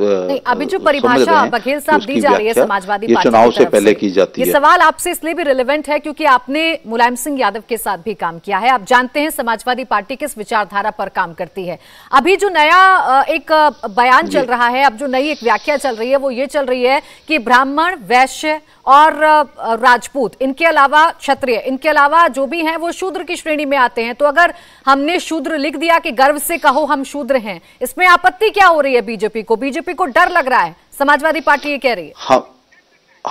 नहीं अभी जो परिभाषा बघेल साहब दी जा रही है समाजवादी चुनाव से पहले की जाती है सवाल आपसे इसलिए भी रिलेवेंट है क्योंकि आपने मुलायम सिंह यादव के साथ भी काम किया है आप जानते हैं समाजवादी पार्टी किस विचारधारा पर काम करती है अभी जो नया एक बयान चल रहा है अब जो नई एक व्याख्या चल रही है वो ये चल रही है कि ब्राह्मण वैश्य और राजपूत इनके अलावा क्षत्रिय इनके अलावा जो भी हैं वो शूद्र की श्रेणी में आते हैं तो अगर हमने शूद्र लिख दिया कि गर्व से कहो हम शूद्र हैं इसमें आपत्ति क्या हो रही है बीजेपी को बीजेपी को डर लग रहा है समाजवादी पार्टी ये कह रही है हम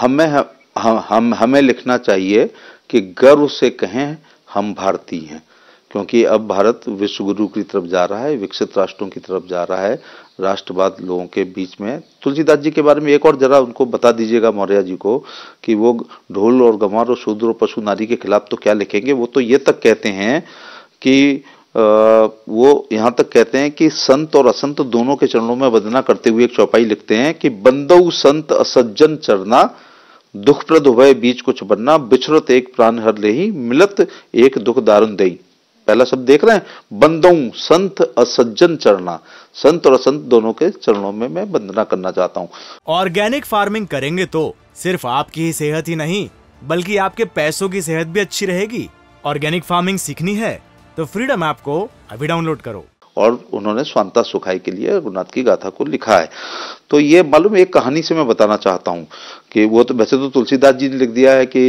हमें हम, हम हमें लिखना चाहिए कि गर्व से कहें हम भारतीय हैं क्योंकि अब भारत विश्व गुरु की तरफ जा रहा है विकसित राष्ट्रों की तरफ जा रहा है राष्ट्रवाद लोगों के बीच में तुलसीदास जी के बारे में एक और जरा उनको बता दीजिएगा मौर्य जी को कि वो ढोल और गंवार और शूद्र और पशु नारी के खिलाफ तो क्या लिखेंगे वो तो ये तक कहते हैं कि वो यहाँ तक कहते हैं कि संत और असंत दोनों के चरणों में वंदना करते हुए एक चौपाई लिखते हैं कि बंदऊ संत असज्जन चरना दुखप्रद हुए बीच कुछ बनना बिछरत एक प्राण हर ले ही मिलत एक दुख दारुण दई पहला शब्द देख रहे हैं बंदों संत असज्जन चरणा संत और असंत दोनों के चरणों में मैं वंदना करना चाहता हूँ ऑर्गेनिक फार्मिंग करेंगे तो सिर्फ आपकी ही सेहत ही नहीं बल्कि आपके पैसों की सेहत भी अच्छी रहेगी ऑर्गेनिक फार्मिंग सीखनी है तो फ्रीडम ऐप को अभी डाउनलोड करो और उन्होंने स्वांता सुखाई के लिए रघुनाथ की गाथा को लिखा है तो ये मालूम एक कहानी से मैं बताना चाहता हूँ कि वो तो वैसे तो तुलसीदास जी ने लिख दिया है कि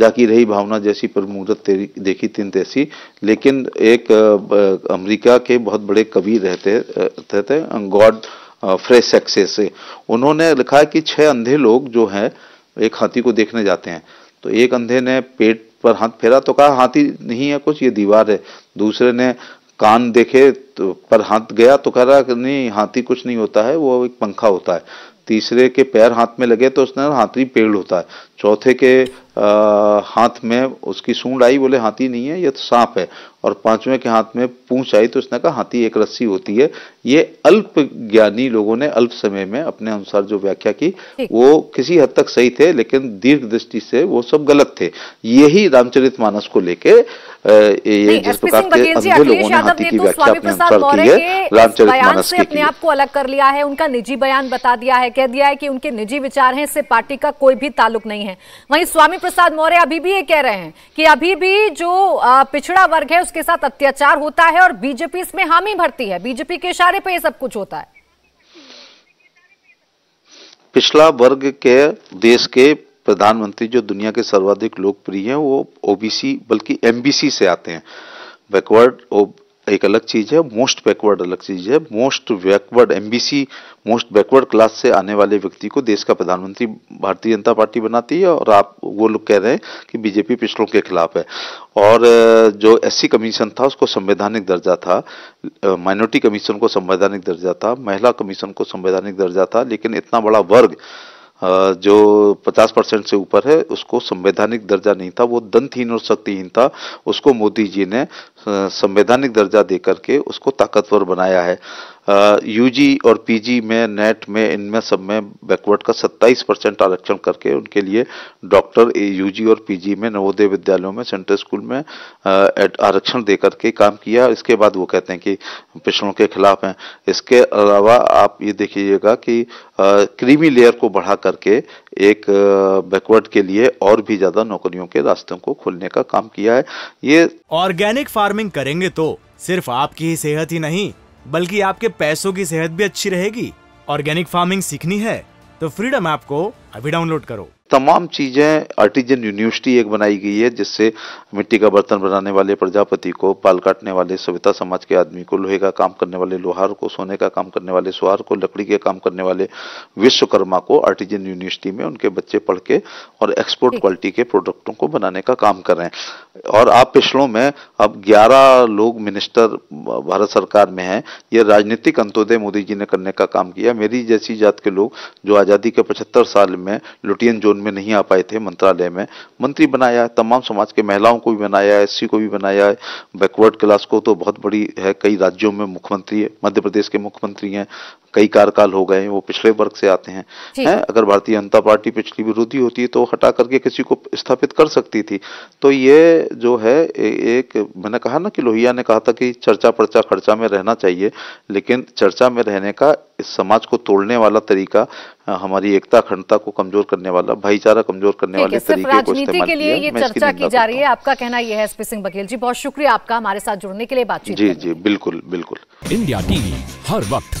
जाकी रही भावना जैसी पर मूर्त तेरी देखी तीन तैसी लेकिन एक अमेरिका के बहुत बड़े कवि रहते रहते थे गॉड फ्रेश सक्सेस से उन्होंने लिखा है कि छह अंधे लोग जो हैं एक हाथी को देखने जाते हैं तो एक अंधे ने पेट पर हाथ फेरा तो कहा हाथी नहीं है कुछ ये दीवार है दूसरे ने कान देखे तो पर हाथ गया तो कह रहा नहीं हाथी कुछ नहीं होता है वो एक पंखा होता है तीसरे के पैर हाथ में लगे तो उसने हाथी पेड़ होता है चौथे के आ, हाथ में उसकी सूंड आई बोले हाथी नहीं है ये तो सांप है और पांचवें के हाथ में पूंछ आई तो उसने कहा हाथी एक रस्सी होती है ये अल्प ज्ञानी लोगों ने अल्प समय में अपने अनुसार जो व्याख्या की वो किसी हद तक सही थे लेकिन दीर्घ दृष्टि से वो सब गलत थे यही रामचरित मानस को लेके ये जिस प्रकार के अंधे लोगों ने हाथी की तो व्याख्या अपने अनुसार की है रामचरित मानस की अपने आप को अलग कर लिया है उनका निजी बयान बता दिया है कह दिया है कि उनके निजी विचार हैं इससे पार्टी का कोई भी ताल्लुक नहीं है वहीं स्वामी प्रसाद मौर्य अभी भी ये कह रहे हैं कि अभी भी जो पिछड़ा वर्ग है उसके साथ अत्याचार होता है और बीजेपी इसमें हामी भरती है बीजेपी के इशारे पर यह सब कुछ होता है पिछला वर्ग के देश के प्रधानमंत्री जो दुनिया के सर्वाधिक लोकप्रिय हैं वो ओबीसी बल्कि एमबीसी से आते हैं बैकवर्ड एक अलग चीज़ है मोस्ट बैकवर्ड अलग चीज़ है most backward MBC most backward class से आने वाले व्यक्ति को देश का प्रधानमंत्री भारतीय जनता पार्टी बनाती है और आप वो लोग कह रहे हैं कि बीजेपी पिछड़ों के खिलाफ है और जो एससी कमीशन था उसको संवैधानिक दर्जा था माइनॉरिटी कमीशन को संवैधानिक दर्जा था महिला कमीशन को संवैधानिक दर्जा था लेकिन इतना बड़ा वर्ग जो 50 परसेंट से ऊपर है उसको संवैधानिक दर्जा नहीं था वो दंतहीन और शक्तिहीन था उसको मोदी जी ने संवैधानिक दर्जा दे करके उसको ताकतवर बनाया है यूजी और पीजी में नेट में इनमें सब में बैकवर्ड का 27 परसेंट आरक्षण करके उनके लिए डॉक्टर यूजी और पीजी में नवोदय विद्यालयों में सेंट्रल स्कूल में आरक्षण दे करके काम किया इसके बाद वो कहते हैं कि पिछड़ों के खिलाफ हैं इसके अलावा आप ये देखिएगा कि क्रीमी लेयर को बढ़ा करके एक बैकवर्ड के लिए और भी ज्यादा नौकरियों के रास्तों को खोलने का काम किया है ये ऑर्गेनिक फार्मिंग करेंगे तो सिर्फ आपकी ही सेहत ही नहीं बल्कि आपके पैसों की सेहत भी अच्छी रहेगी ऑर्गेनिक फार्मिंग सीखनी है तो फ्रीडम ऐप को अभी डाउनलोड करो तमाम चीज़ें आर्टिजन यूनिवर्सिटी एक बनाई गई है जिससे मिट्टी का बर्तन बनाने वाले प्रजापति को पाल काटने वाले सविता समाज के आदमी को लोहे का काम करने वाले लोहार को सोने का काम करने वाले सुहार को लकड़ी के काम करने वाले विश्वकर्मा को आर्टिजन यूनिवर्सिटी में उनके बच्चे पढ़ के और एक्सपोर्ट क्वालिटी के प्रोडक्टों को बनाने का काम कर रहे हैं और आप पिछड़ों में अब ग्यारह लोग मिनिस्टर भारत सरकार में है यह राजनीतिक अंत्योदय मोदी जी ने करने का काम किया मेरी जैसी जात के लोग जो आज़ादी के पचहत्तर साल में लुटियन जोन में नहीं आ पाए थे मंत्रालय में मंत्री बनाया है तमाम समाज के महिलाओं को भी बनाया है एस को भी बनाया है बैकवर्ड क्लास को तो बहुत बड़ी है कई राज्यों में मुख्यमंत्री मध्य प्रदेश के मुख्यमंत्री हैं कई कार्यकाल हो गए हैं वो पिछले वर्ग से आते हैं है? अगर भारतीय जनता पार्टी पिछली विरोधी होती है तो हटा करके किसी को स्थापित कर सकती थी तो ये जो है एक मैंने कहा ना कि लोहिया ने कहा था कि चर्चा पर्चा खर्चा में रहना चाहिए लेकिन चर्चा में रहने का इस समाज को तोड़ने वाला तरीका हमारी एकता अखंडता को कमजोर करने वाला भाईचारा कमजोर करने वाले तरीके के लिए ये चर्चा की जा रही है आपका कहना यह है एसपी सिंह बघेल जी बहुत शुक्रिया आपका हमारे साथ जुड़ने के लिए बातचीत जी जी बिल्कुल बिल्कुल इंडिया टीवी हर वक्त